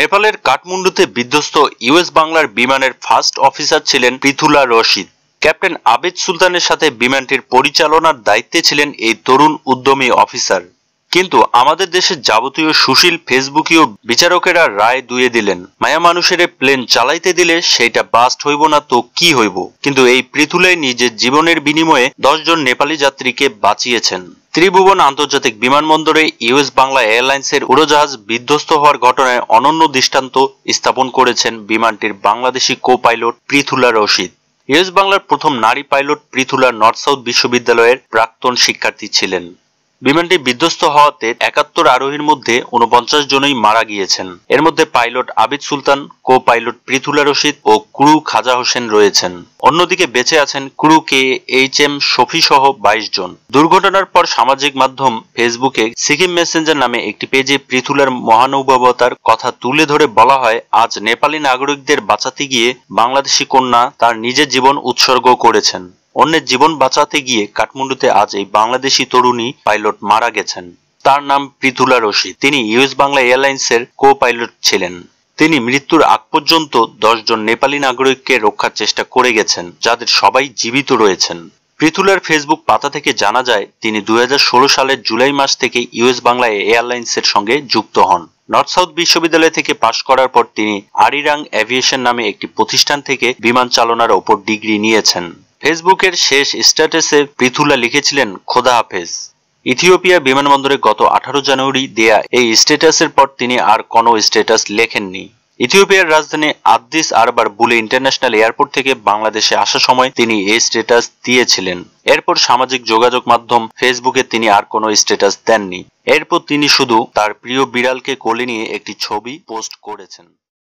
নেপালের কাঠমান্ডুতে বিধ্বস্ত ইউএস বাংলার বিমানের ফার্স্ট অফিসার ছিলেন পৃথুলা রশিদ ক্যাপ্টেন আবেদ সুলতানের সাথে বিমানটির পরিচালনার দায়িত্বে ছিলেন এই তরুণ উদ্যমী অফিসার কিন্তু আমাদের দেশের যাবতীয় সুশীল ফেসবুকীয় বিচারকেরা রায় দুয়ে দিলেন মায়া মানুষের প্লেন চালাইতে দিলে সেইটা বাস্ট হইব না তো কি হইব কিন্তু এই পৃথুলাই নিজের জীবনের বিনিময়ে দশজন নেপালি যাত্রীকে বাঁচিয়েছেন ত্রিভুবন আন্তর্জাতিক বিমানবন্দরে ইউএস বাংলা এয়ারলাইন্সের উড়োজাহাজ বিধ্বস্ত হওয়ার ঘটনায় অনন্য দৃষ্টান্ত স্থাপন করেছেন বিমানটির Bangladeshi co pilot Prithula Rashid US বাংলার প্রথম নারী পাইলট পৃথুলা নর্থ সাউথ বিশ্ববিদ্যালয়ের প্রাক্তন শিক্ষার্থী ছিলেন বিমানটি বিধ্বস্ত হওয়াতে একাত্তর আরোহীর মধ্যে উনপঞ্চাশ জনই মারা গিয়েছেন এর মধ্যে pilot Abid Sultan co pilot Prithula Rashid ও ক্রু খাজা হোসেন রয়েছেন অন্যদিকে বেঁচে আছেন crew K H M Shafi সহ বাইশ জন দুর্ঘটনার পর সামাজিক মাধ্যম ফেসবুকে সিকিম মেসেঞ্জার নামে একটি পেজে পৃথুলার মহানুভবতার কথা তুলে ধরে বলা হয় আজ নেপালি নাগরিকদের বাঁচাতে গিয়ে বাংলাদেশি কন্যা তার নিজের জীবন উৎসর্গ করেছেন অন্যের জীবন বাঁচাতে গিয়ে কাঠমান্ডুতে আজ এই বাংলাদেশি তরুণী পাইলট মারা গেছেন তার নাম পৃথুলা রশি তিনি ইউএস বাংলা এয়ারলাইন্সের কো পাইলট ছিলেন তিনি মৃত্যুর আগ পর্যন্ত দশজন নেপালি নাগরিককে রক্ষার চেষ্টা করে গেছেন যাদের সবাই জীবিত রয়েছেন পৃথুলার ফেসবুক পাতা থেকে জানা যায় তিনি দু সালের জুলাই মাস থেকে ইউএস বাংলা এয়ারলাইন্সের সঙ্গে যুক্ত হন নর্থ সাউথ বিশ্ববিদ্যালয় থেকে পাশ করার পর তিনি আরিরাং অ্যাভিয়েশন নামে একটি প্রতিষ্ঠান থেকে বিমান চালনার ওপর ডিগ্রি নিয়েছেন ফেসবুকের শেষ স্ট্যাটাসে পৃথুলা লিখেছিলেন খোদা হাফেজ ইথিওপিয়া বিমানবন্দরে গত আঠারো জানুয়ারি দেয়া এই স্ট্যাটাসের পর তিনি আর কোনো স্ট্যাটাস লেখেননি ইথিওপিয়ার রাজধানী আদ্দিস আরবার বুলে ইন্টারন্যাশনাল এয়ারপোর্ট থেকে বাংলাদেশে আসার সময় তিনি এই স্ট্যাটাস দিয়েছিলেন এরপর সামাজিক যোগাযোগ মাধ্যম ফেসবুকে তিনি আর কোনো স্ট্যাটাস দেননি এরপর তিনি শুধু তার প্রিয় বিড়ালকে কোলে নিয়ে একটি ছবি পোস্ট করেছেন